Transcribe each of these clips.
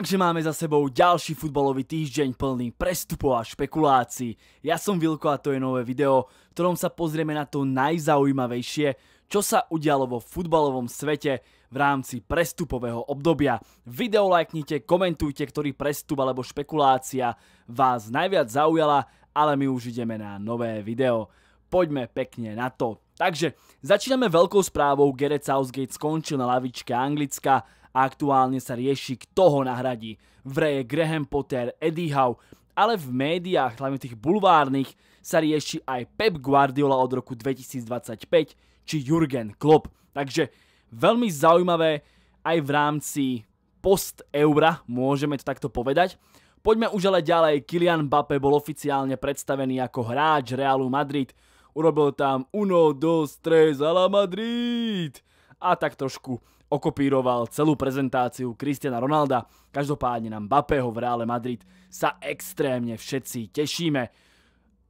Takže máme za sebou ďalší futbalový týždeň plný prestupov a špekulácií. Ja som Vilko a to je nové video, v ktorom sa pozrieme na to najzaujímavejšie, čo sa udialo vo futbalovom svete v rámci prestupového obdobia. Video lajknite, komentujte, ktorý prestup alebo špekulácia vás najviac zaujala, ale my už ideme na nové video. Poďme pekne na to. Takže začíname veľkou správou, Gareth Southgate skončil na lavičke Anglicka a aktuálne sa rieši, kto ho nahradí. Vreje Graham Potter, Eddie Howe, ale v médiách, hlavne tých bulvárnych, sa rieši aj Pep Guardiola od roku 2025 či Jurgen Klopp. Takže veľmi zaujímavé aj v rámci post-eura, môžeme to takto povedať. Poďme už ale ďalej, Kylian Mbappé bol oficiálne predstavený ako hráč Realu Madrid. Urobil tam uno, dos, tres, a Madrid. A tak trošku okopíroval celú prezentáciu Kristiana Ronalda. Každopádne na Mbappého v Reále Madrid sa extrémne všetci tešíme.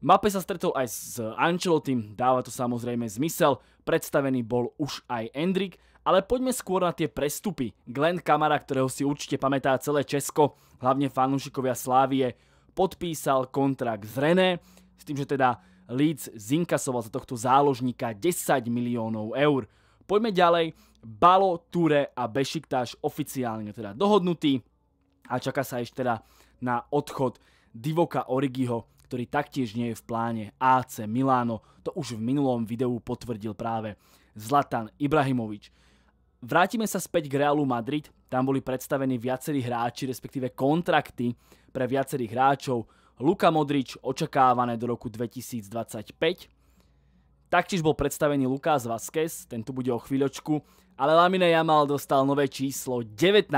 Mape sa stretol aj s Ancelottim, dáva to samozrejme zmysel, predstavený bol už aj Endrik, ale poďme skôr na tie prestupy. Glenn Kamara, ktorého si určite pamätá celé Česko, hlavne fanúšikovia Slávie, podpísal kontrakt z René, s tým, že teda Leeds zinkasoval za tohto záložníka 10 miliónov eur. Poďme ďalej, Balo, Ture a Bešiktáš oficiálne teda dohodnutí a čaká sa ešte teda na odchod Divoka Origiho, ktorý taktiež nie je v pláne AC Milano. To už v minulom videu potvrdil práve Zlatan Ibrahimovič. Vrátime sa späť k Realu Madrid. Tam boli predstavení viacerí hráči, respektíve kontrakty pre viacerých hráčov. Luka Modrič očakávané do roku 2025, Taktiež bol predstavený Lukáš Vázquez, ten tu bude o chvíľočku, ale Lamine Jamal dostal nové číslo 19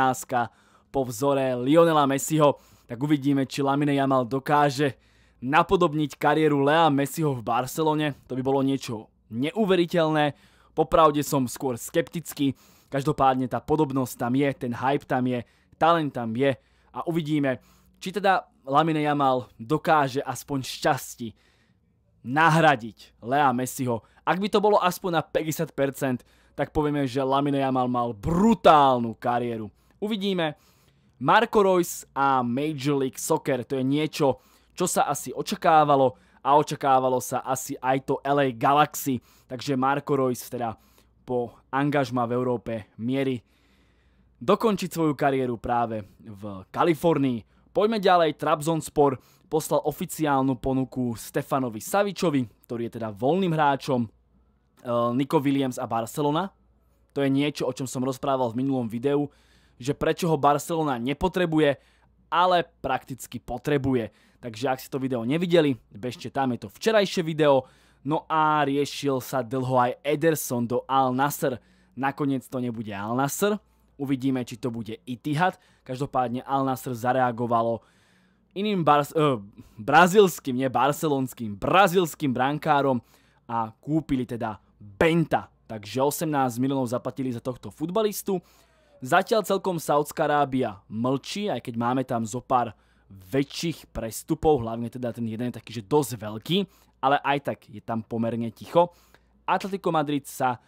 po vzore Lionela Messiho, tak uvidíme, či Lamine Jamal dokáže napodobniť kariéru Lea Messiho v Barcelone, to by bolo niečo neuveriteľné, popravde som skôr skeptický, každopádne tá podobnosť tam je, ten hype tam je, talent tam je a uvidíme, či teda Lamine Jamal dokáže aspoň šťastí nahradiť Lea Messiho. Ak by to bolo aspoň na 50%, tak povieme, že Lamine Jamal mal brutálnu kariéru. Uvidíme. Marco Reus a Major League Soccer, to je niečo, čo sa asi očakávalo a očakávalo sa asi aj to LA Galaxy. Takže Marco Reus teda po angažma v Európe mierí dokončiť svoju kariéru práve v Kalifornii. Poďme ďalej, Trabzonspor poslal oficiálnu ponuku Stefanovi Savičovi, ktorý je teda voľným hráčom, eh, Nico Williams a Barcelona. To je niečo, o čom som rozprával v minulom videu, že prečo ho Barcelona nepotrebuje, ale prakticky potrebuje. Takže ak si to video nevideli, bežte tam, je to včerajšie video. No a riešil sa dlho aj Ederson do Al Nasser. Nakoniec to nebude Al Nasr, Uvidíme, či to bude Itihad. Každopádne Al Nasr zareagovalo iným eh, brazilským, nie barcelonským, brazilským brankárom a kúpili teda Benta. Takže 18 miliónov zaplatili za tohto futbalistu. Zatiaľ celkom Saudská Arábia mlčí, aj keď máme tam zo pár väčších prestupov, hlavne teda ten jeden je taký, že dosť veľký, ale aj tak je tam pomerne ticho. Atletico Madrid sa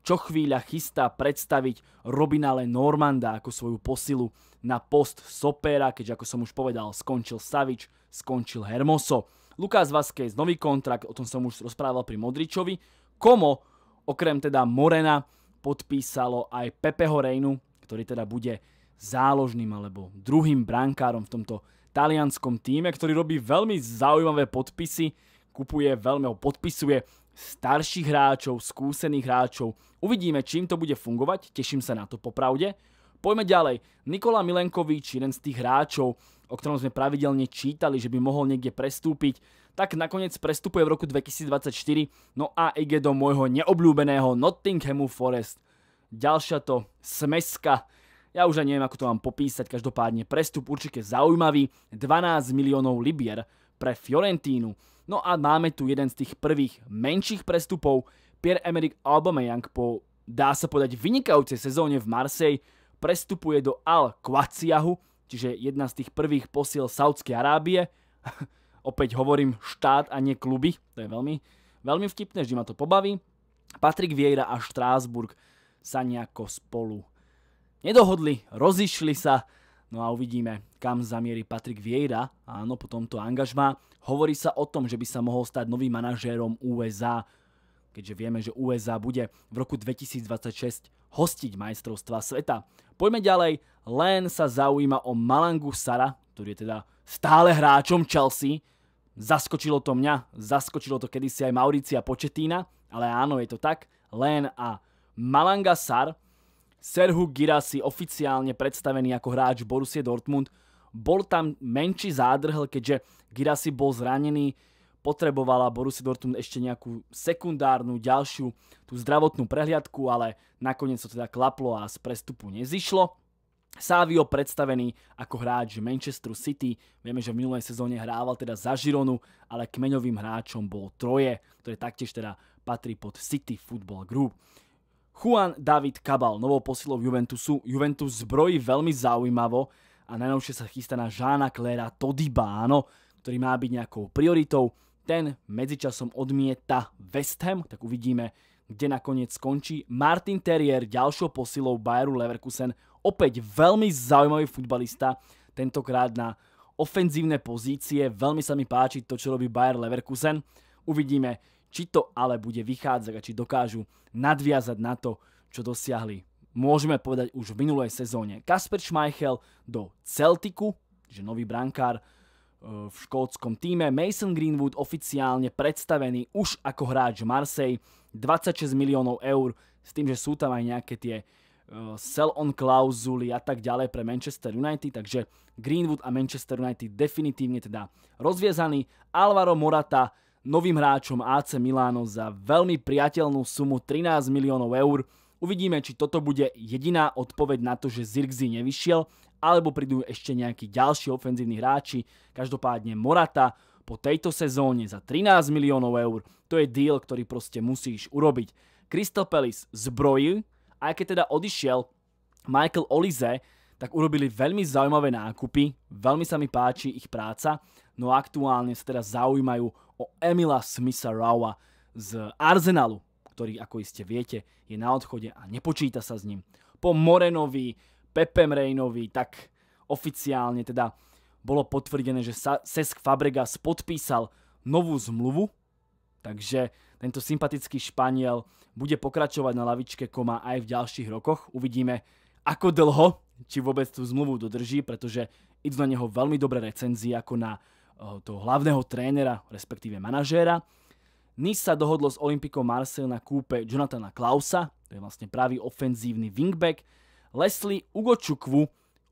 čo chvíľa chystá predstaviť Robina Le Normanda ako svoju posilu na post sopera, keďže ako som už povedal, skončil Savič, skončil Hermoso. Lukáš Vázquez, nový kontrakt, o tom som už rozprával pri Modričovi. Komo, okrem teda Morena, podpísalo aj Pepeho Reynu, ktorý teda bude záložným alebo druhým brankárom v tomto talianskom týme, ktorý robí veľmi zaujímavé podpisy, kupuje veľmi, podpisuje starších hráčov, skúsených hráčov. Uvidíme, čím to bude fungovať, teším sa na to popravde. Poďme ďalej. Nikola Milenkovič, jeden z tých hráčov, o ktorom sme pravidelne čítali, že by mohol niekde prestúpiť, tak nakoniec prestupuje v roku 2024, no a ide do môjho neobľúbeného Nottinghamu Forest. Ďalšia to smeska, ja už aj neviem, ako to mám popísať, každopádne prestup určite zaujímavý, 12 miliónov libier pre Fiorentínu. No a máme tu jeden z tých prvých menších prestupov. Pierre-Emerick Aubameyang po, dá sa povedať, vynikajúcej sezóne v Marseille prestupuje do Al Quaciahu, čiže jedna z tých prvých posiel Saudskej Arábie. Opäť hovorím štát a nie kluby, to je veľmi, veľmi vtipné, vždy ma to pobaví. Patrick Vieira a Štrásburg sa nejako spolu nedohodli, rozišli sa, No a uvidíme, kam zamierí patrik Vieira, áno, po tomto angažma. Hovorí sa o tom, že by sa mohol stať novým manažérom USA, keďže vieme, že USA bude v roku 2026 hostiť majstrovstva sveta. Poďme ďalej, len sa zaujíma o Malangu Sara, ktorý je teda stále hráčom Chelsea. Zaskočilo to mňa, zaskočilo to kedysi aj Mauricia Početína, ale áno, je to tak. Len a Malanga Sar, Serhu Girassi oficiálne predstavený ako hráč Borussia Dortmund. Bol tam menší zádrhel, keďže Girasi bol zranený, potrebovala Borussia Dortmund ešte nejakú sekundárnu, ďalšiu tú zdravotnú prehliadku, ale nakoniec to teda klaplo a z prestupu nezišlo. Savio predstavený ako hráč Manchester City. Vieme, že v minulej sezóne hrával teda za Žironu, ale kmeňovým hráčom bol Troje, ktoré taktiež teda patrí pod City Football Group. Juan David Cabal, novou posilou Juventusu. Juventus zbrojí veľmi zaujímavo a najnovšie sa chystá na Žána Kléra áno, ktorý má byť nejakou prioritou. Ten medzičasom odmieta West Ham, tak uvidíme, kde nakoniec skončí. Martin Terrier, ďalšou posilou Bayeru Leverkusen, opäť veľmi zaujímavý futbalista, tentokrát na ofenzívne pozície. Veľmi sa mi páči to, čo robí Bayer Leverkusen. Uvidíme, či to ale bude vychádzať a či dokážu nadviazať na to, čo dosiahli môžeme povedať už v minulej sezóne. Kasper Schmeichel do Celtiku, že nový brankár e, v škótskom týme. Mason Greenwood oficiálne predstavený už ako hráč Marseille, 26 miliónov eur, s tým, že sú tam aj nejaké tie e, sell-on klauzuly a tak ďalej pre Manchester United, takže Greenwood a Manchester United definitívne teda rozviezaný. Alvaro Morata novým hráčom AC Milano za veľmi priateľnú sumu 13 miliónov eur. Uvidíme, či toto bude jediná odpoveď na to, že Zirkzy nevyšiel, alebo prídu ešte nejakí ďalší ofenzívni hráči. Každopádne Morata po tejto sezóne za 13 miliónov eur, to je deal, ktorý proste musíš urobiť. Crystal Palace zbrojil, aj keď teda odišiel Michael Olize, tak urobili veľmi zaujímavé nákupy, veľmi sa mi páči ich práca, no aktuálne sa teraz zaujímajú o Emila Smitha Raua z Arsenalu, ktorý, ako iste viete, je na odchode a nepočíta sa s ním. Po Morenovi, Pepe Reinovi, tak oficiálne teda bolo potvrdené, že Sesk Fabregas podpísal novú zmluvu, takže tento sympatický Španiel bude pokračovať na lavičke Koma aj v ďalších rokoch. Uvidíme, ako dlho, či vôbec tú zmluvu dodrží, pretože idú na neho veľmi dobré recenzie ako na Eh, toho hlavného trénera, respektíve manažéra. Nice sa dohodlo s Olympikou Marseille na kúpe Jonathana Klausa, to je vlastne pravý ofenzívny wingback. Leslie Ugočukvu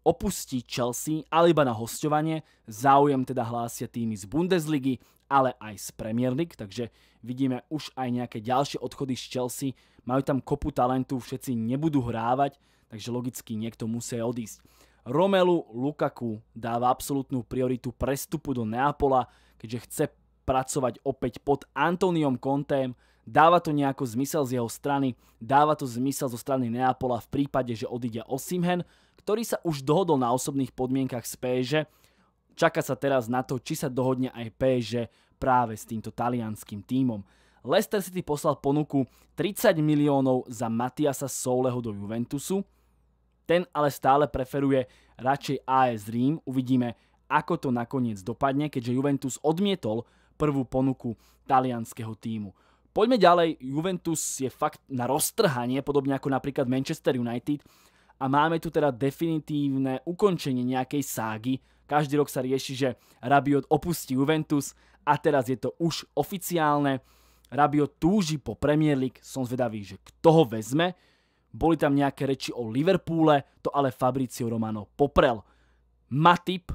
opustí Chelsea, ale iba na hostovanie. Záujem teda hlásia týmy z Bundesligy, ale aj z Premier League, takže vidíme už aj nejaké ďalšie odchody z Chelsea. Majú tam kopu talentu, všetci nebudú hrávať, takže logicky niekto musí odísť. Romelu Lukaku dáva absolútnu prioritu prestupu do Neapola, keďže chce pracovať opäť pod Antoniom Kontém. Dáva to nejako zmysel z jeho strany, dáva to zmysel zo strany Neapola v prípade, že odíde Osimhen, ktorý sa už dohodol na osobných podmienkach z PSG. Čaká sa teraz na to, či sa dohodne aj PSG práve s týmto talianským tímom. Leicester City poslal ponuku 30 miliónov za Matiasa Souleho do Juventusu, ten ale stále preferuje radšej AS Rím. Uvidíme, ako to nakoniec dopadne, keďže Juventus odmietol prvú ponuku talianského týmu. Poďme ďalej, Juventus je fakt na roztrhanie, podobne ako napríklad Manchester United a máme tu teda definitívne ukončenie nejakej ságy. Každý rok sa rieši, že Rabiot opustí Juventus a teraz je to už oficiálne. Rabiot túži po Premier League, som zvedavý, že kto ho vezme, boli tam nejaké reči o Liverpoole, to ale Fabricio Romano poprel. Matip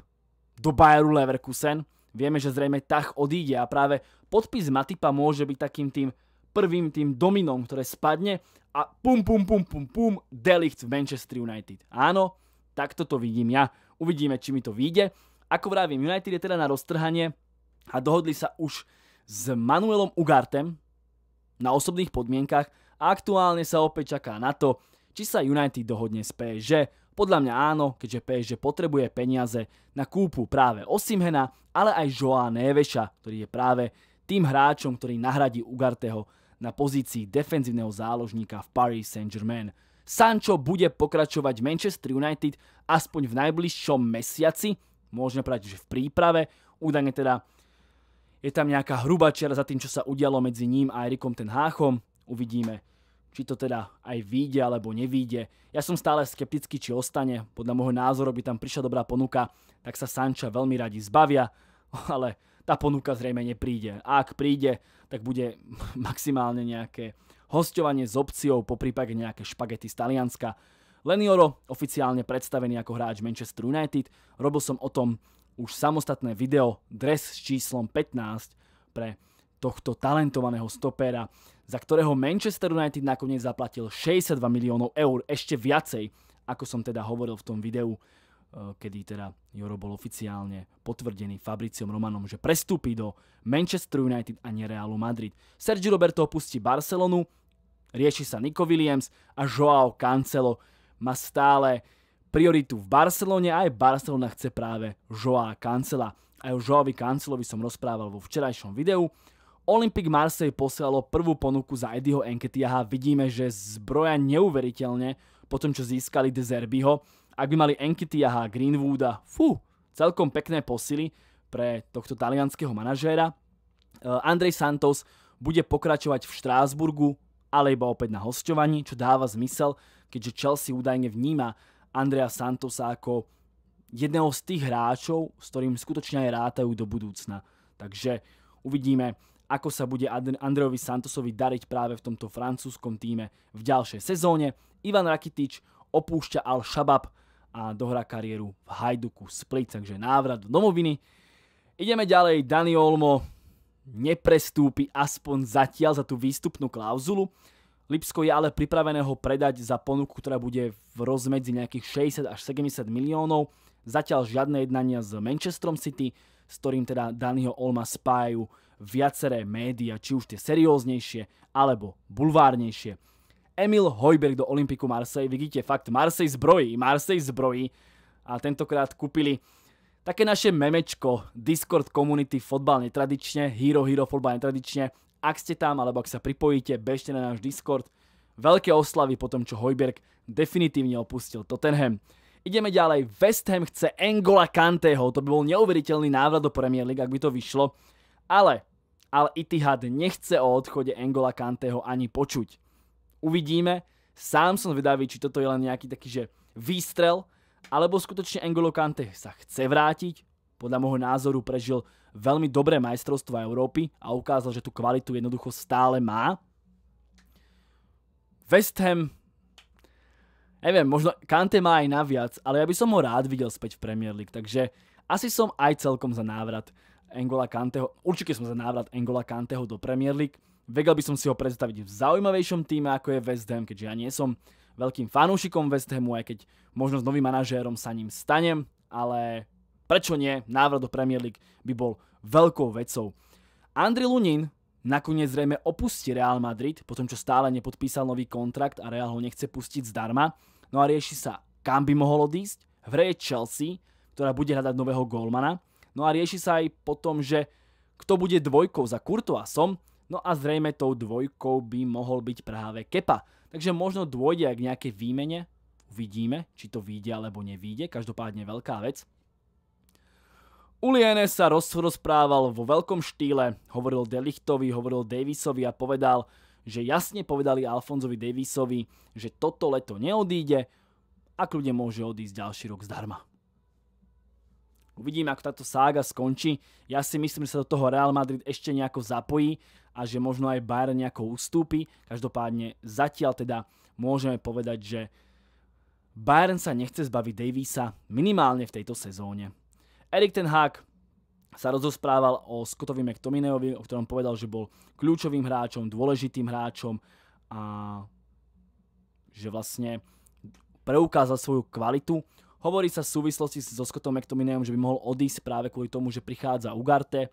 do Bayeru Leverkusen, vieme, že zrejme tak odíde a práve podpis Matipa môže byť takým tým prvým tým dominom, ktoré spadne a pum pum pum pum pum Delicht v Manchester United. Áno, takto to vidím ja. Uvidíme, či mi to vyjde. Ako vravím, United je teda na roztrhanie a dohodli sa už s Manuelom Ugartem na osobných podmienkach, Aktuálne sa opäť čaká na to, či sa United dohodne s PSG. Podľa mňa áno, keďže PSG potrebuje peniaze na kúpu práve Osimhena, ale aj Joa Neveša, ktorý je práve tým hráčom, ktorý nahradí Ugarteho na pozícii defenzívneho záložníka v Paris Saint-Germain. Sancho bude pokračovať Manchester United aspoň v najbližšom mesiaci, môžeme povedať, že v príprave, údajne teda je tam nejaká hrubá čiara za tým, čo sa udialo medzi ním a Erikom Ten Háchom. Uvidíme, či to teda aj vyjde alebo nevyjde. Ja som stále skeptický, či ostane. Podľa môjho názoru by tam prišla dobrá ponuka, tak sa Sanča veľmi radi zbavia, ale tá ponuka zrejme nepríde. A ak príde, tak bude maximálne nejaké hostovanie s opciou, po prípade nejaké špagety z Talianska. Lenioro, oficiálne predstavený ako hráč Manchester United, robil som o tom už samostatné video dres s číslom 15 pre tohto talentovaného stopéra za ktorého Manchester United nakoniec zaplatil 62 miliónov eur, ešte viacej, ako som teda hovoril v tom videu, eh, kedy teda Joro bol oficiálne potvrdený Fabriciom Romanom, že prestúpi do Manchester United a nie Realu Madrid. Sergio Roberto opustí Barcelonu, rieši sa Nico Williams a Joao Cancelo má stále prioritu v Barcelone a aj Barcelona chce práve Joao Cancela. Aj o Joao Cancelovi som rozprával vo včerajšom videu Olympic Marseille posielalo prvú ponuku za Eddieho Enketiaha. Vidíme, že zbroja neuveriteľne po tom, čo získali De Zerbiho. Ak by mali Enketiaha, Greenwooda, fú, celkom pekné posily pre tohto talianského manažéra. Eh, Andrej Santos bude pokračovať v Štrásburgu, ale iba opäť na hosťovaní, čo dáva zmysel, keďže Chelsea údajne vníma Andrea Santosa ako jedného z tých hráčov, s ktorým skutočne aj rátajú do budúcna. Takže uvidíme ako sa bude Andrejovi Santosovi dariť práve v tomto francúzskom týme v ďalšej sezóne. Ivan Rakitič opúšťa Al Shabab a dohrá kariéru v Hajduku Split, takže návrat do domoviny. Ideme ďalej, Dani Olmo neprestúpi aspoň zatiaľ za tú výstupnú klauzulu. Lipsko je ale pripravené ho predať za ponuku, ktorá bude v rozmedzi nejakých 60 až 70 miliónov. Zatiaľ žiadne jednania s Manchesterom City, s ktorým teda Daniho Olma spájajú viaceré médiá, či už tie serióznejšie alebo bulvárnejšie. Emil Hojberg do Olympiku Marseille, vidíte fakt, Marseille zbrojí, Marseille zbrojí a tentokrát kúpili také naše memečko Discord komunity fotbal netradične, Hero Hero fotbal netradične. Ak ste tam, alebo ak sa pripojíte, bežte na náš Discord. Veľké oslavy po tom, čo Hojberg definitívne opustil Tottenham. Ideme ďalej. West Ham chce Angola Kanteho. To by bol neuveriteľný návrat do Premier League, ak by to vyšlo. Ale ale Itihad nechce o odchode Engola Kanteho ani počuť. Uvidíme, sám som vedavý, či toto je len nejaký taký, že výstrel, alebo skutočne Engolo Kante sa chce vrátiť. Podľa môjho názoru prežil veľmi dobré majstrovstvo Európy a ukázal, že tú kvalitu jednoducho stále má. West Ham, neviem, možno Kante má aj naviac, ale ja by som ho rád videl späť v Premier League, takže asi som aj celkom za návrat Engola Kanteho, určite som za návrat Engola Kanteho do Premier League. Vedel by som si ho predstaviť v zaujímavejšom týme, ako je West Ham, keďže ja nie som veľkým fanúšikom West Hamu, aj keď možno s novým manažérom sa ním stanem, ale prečo nie, návrat do Premier League by bol veľkou vecou. Andri Lunin nakoniec zrejme opustí Real Madrid, po tom, čo stále nepodpísal nový kontrakt a Real ho nechce pustiť zdarma. No a rieši sa, kam by mohol odísť. V hre je Chelsea, ktorá bude hľadať nového golmana. No a rieši sa aj potom, že kto bude dvojkou za a som. no a zrejme tou dvojkou by mohol byť práve Kepa. Takže možno dôjde aj k nejakej výmene, uvidíme, či to vyjde alebo nevyjde, každopádne veľká vec. Uliene sa rozprával vo veľkom štýle, hovoril Delichtovi, hovoril Davisovi a povedal, že jasne povedali Alfonzovi Davisovi, že toto leto neodíde a kľudne môže odísť ďalší rok zdarma. Uvidíme, ako táto sága skončí. Ja si myslím, že sa do toho Real Madrid ešte nejako zapojí a že možno aj Bayern nejako ustúpi. Každopádne zatiaľ teda môžeme povedať, že Bayern sa nechce zbaviť Davisa minimálne v tejto sezóne. Erik Ten Hag sa rozosprával o Scottovi McTominayovi, o ktorom povedal, že bol kľúčovým hráčom, dôležitým hráčom a že vlastne preukázal svoju kvalitu Hovorí sa v súvislosti so Scottom McTominayom, že by mohol odísť práve kvôli tomu, že prichádza Ugarte.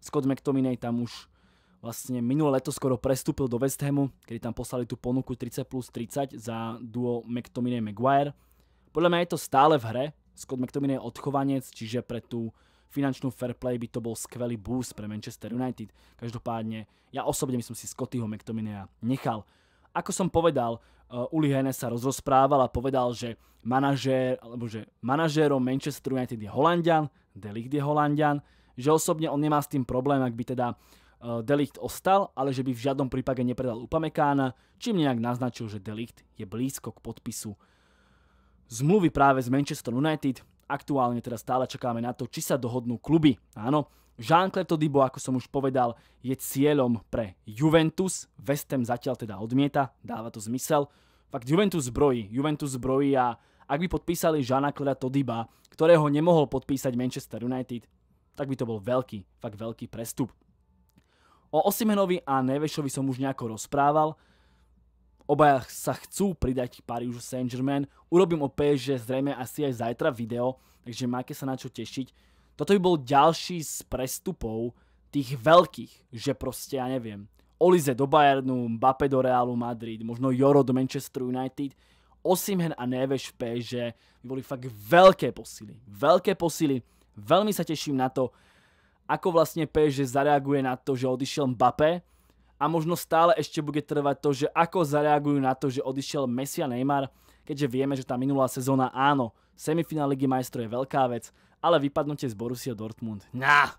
Scott McTominay tam už vlastne minulé leto skoro prestúpil do West Hamu, kedy tam poslali tú ponuku 30 plus 30 za duo McTominay Maguire. Podľa mňa je to stále v hre. Scott McTominay je odchovanec, čiže pre tú finančnú fair play by to bol skvelý boost pre Manchester United. Každopádne, ja osobne by som si Scottyho McTominaya nechal. Ako som povedal, Eh, Uli Hene sa rozprával a povedal, že manažér, alebo že manažérom Manchester United je Holandian, Delikt je Holandian, že osobne on nemá s tým problém, ak by teda eh, Delikt ostal, ale že by v žiadnom prípade nepredal Upamekána, čím nejak naznačil, že Delikt je blízko k podpisu zmluvy práve z Manchester United. Aktuálne teda stále čakáme na to, či sa dohodnú kluby. Áno, Jean-Claire Todibo, ako som už povedal, je cieľom pre Juventus. West Ham zatiaľ teda odmieta, dáva to zmysel. Fakt Juventus zbrojí, Juventus zbrojí a ak by podpísali Jean-Claire Todiba, ktorého nemohol podpísať Manchester United, tak by to bol veľký, fakt veľký prestup. O Osimenovi a Nevešovi som už nejako rozprával. Obaja sa chcú pridať Paris Saint-Germain. Urobím o PSG zrejme asi aj zajtra video, takže máte sa na čo tešiť. Toto by bol ďalší z prestupov tých veľkých, že proste, ja neviem, Olize do Bayernu, Mbappé do Realu Madrid, možno Joro do Manchester United, Osimhen a Neves v PSG by boli fakt veľké posily. Veľké posily. Veľmi sa teším na to, ako vlastne PSG zareaguje na to, že odišiel Mbappé a možno stále ešte bude trvať to, že ako zareagujú na to, že odišiel Messi a Neymar, keďže vieme, že tá minulá sezóna áno, semifinál Ligy majstrov je veľká vec, ale vypadnutie z Borussia Dortmund. Na!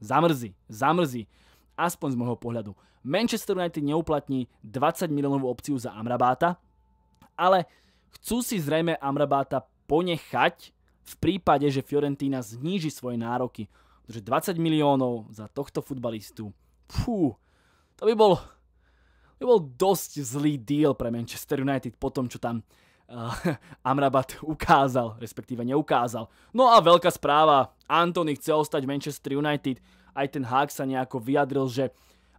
Zamrzí, zamrzí. Aspoň z môjho pohľadu. Manchester United neuplatní 20 miliónovú opciu za Amrabáta, ale chcú si zrejme Amrabáta ponechať v prípade, že Fiorentína zníži svoje nároky. Pretože 20 miliónov za tohto futbalistu, fú, to by bol, to by bol dosť zlý deal pre Manchester United po tom, čo tam uh, Amrabat ukázal, respektíve neukázal. No a veľká správa, Antony chce ostať v Manchester United, aj ten Hák sa nejako vyjadril, že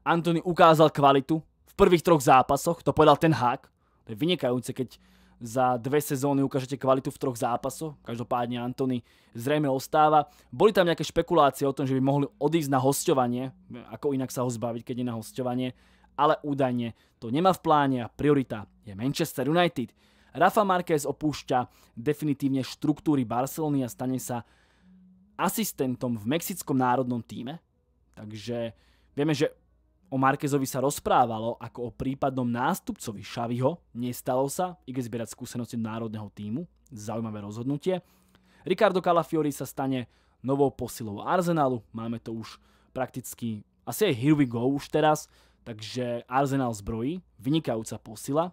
Antony ukázal kvalitu v prvých troch zápasoch, to povedal ten Hák, to je vynikajúce, keď za dve sezóny ukážete kvalitu v troch zápasoch. Každopádne Antony zrejme ostáva. Boli tam nejaké špekulácie o tom, že by mohli odísť na hostovanie, ako inak sa ho zbaviť, keď je na hostovanie, ale údajne to nemá v pláne a priorita je Manchester United. Rafa Marquez opúšťa definitívne štruktúry Barcelony a stane sa asistentom v mexickom národnom týme. Takže vieme, že o Markezovi sa rozprávalo ako o prípadnom nástupcovi Šaviho. Nestalo sa, ide zbierať skúsenosti národného týmu. Zaujímavé rozhodnutie. Ricardo Calafiori sa stane novou posilou Arsenalu. Máme to už prakticky, asi aj here we go už teraz. Takže Arsenal zbrojí, vynikajúca posila.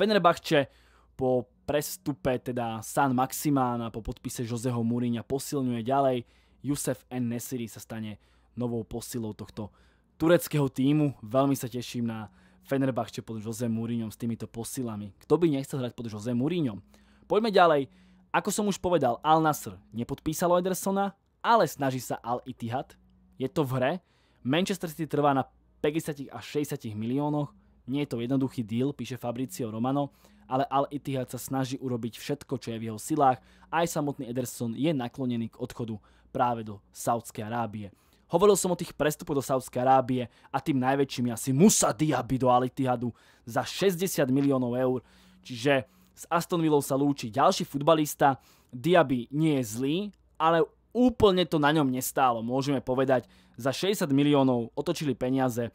Fenerbahče po prestupe teda San Maximán a po podpise Joseho Múriňa posilňuje ďalej. Jusef N. Nesiri sa stane novou posilou tohto tureckého týmu. Veľmi sa teším na Fenerbahče pod Jose Múriňom s týmito posilami. Kto by nechcel hrať pod Jose Múriňom? Poďme ďalej. Ako som už povedal, Al Nasr nepodpísal Edersona, ale snaží sa Al Itihad. Je to v hre. Manchester City trvá na 50 až 60 miliónoch. Nie je to jednoduchý deal, píše Fabricio Romano, ale Al Ittihad sa snaží urobiť všetko, čo je v jeho silách. Aj samotný Ederson je naklonený k odchodu práve do Saudskej Arábie. Hovoril som o tých prestupoch do Saudskej Arábie a tým najväčším je asi Musa Diaby do Al Ittihadu za 60 miliónov eur. Čiže s Aston Villou sa lúči ďalší futbalista. Diaby nie je zlý, ale úplne to na ňom nestálo. Môžeme povedať, za 60 miliónov otočili peniaze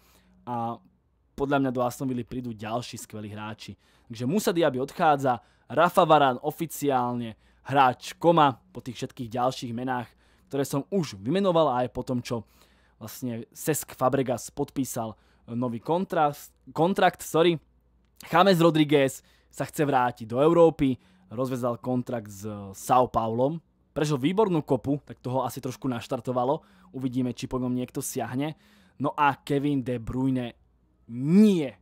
a podľa mňa do Aston Villa prídu ďalší skvelí hráči. Takže Musa Diaby odchádza, Rafa Varán oficiálne, hráč Koma po tých všetkých ďalších menách, ktoré som už vymenoval aj po tom, čo vlastne Sesk Fabregas podpísal nový kontrakt, kontrakt sorry. James Rodriguez sa chce vrátiť do Európy, rozvezal kontrakt s eh, São Paulom, prežil výbornú kopu, tak toho asi trošku naštartovalo, uvidíme, či po ňom niekto siahne. No a Kevin De Bruyne nie.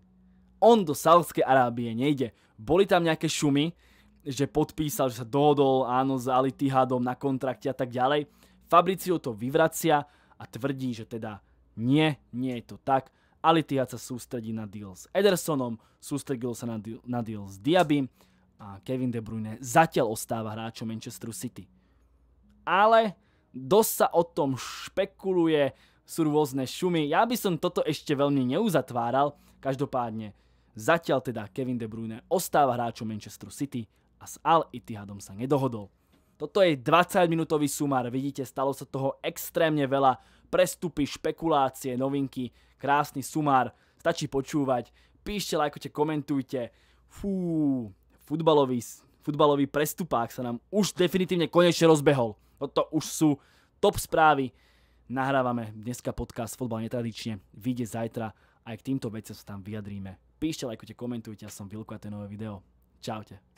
On do Saudskej Arábie nejde. Boli tam nejaké šumy, že podpísal, že sa dohodol áno s Alitihadom na kontrakte a tak ďalej. Fabricio to vyvracia a tvrdí, že teda nie, nie je to tak. Alitihad sa sústredí na deal s Edersonom, sústredil sa na deal, s Diabym a Kevin De Bruyne zatiaľ ostáva hráčom Manchesteru City. Ale dosť sa o tom špekuluje, sú rôzne šumy. Ja by som toto ešte veľmi neuzatváral. Každopádne, zatiaľ teda Kevin De Bruyne ostáva hráčom Manchester City a s Al Ittihadom sa nedohodol. Toto je 20-minútový sumár, vidíte, stalo sa toho extrémne veľa. Prestupy, špekulácie, novinky, krásny sumár, stačí počúvať. Píšte, lajkujte, komentujte. Fú, futbalový, futbalový prestupák sa nám už definitívne konečne rozbehol. Toto už sú top správy Nahrávame dneska podcast Fotbal netradične, vyjde zajtra, aj k týmto veciam sa tam vyjadríme. Píšte, lajkujte, komentujte, ja som Vilko a to nové video. Čaute.